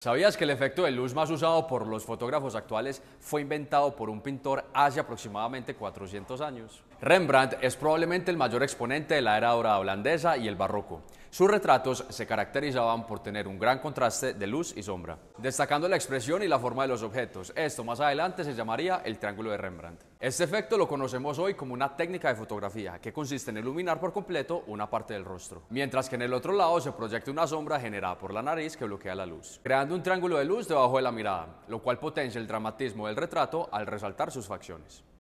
¿Sabías que el efecto de luz más usado por los fotógrafos actuales fue inventado por un pintor hace aproximadamente 400 años? Rembrandt es probablemente el mayor exponente de la era dorada holandesa y el barroco. Sus retratos se caracterizaban por tener un gran contraste de luz y sombra, destacando la expresión y la forma de los objetos. Esto más adelante se llamaría el triángulo de Rembrandt. Este efecto lo conocemos hoy como una técnica de fotografía, que consiste en iluminar por completo una parte del rostro, mientras que en el otro lado se proyecta una sombra generada por la nariz que bloquea la luz, creando un triángulo de luz debajo de la mirada, lo cual potencia el dramatismo del retrato al resaltar sus facciones.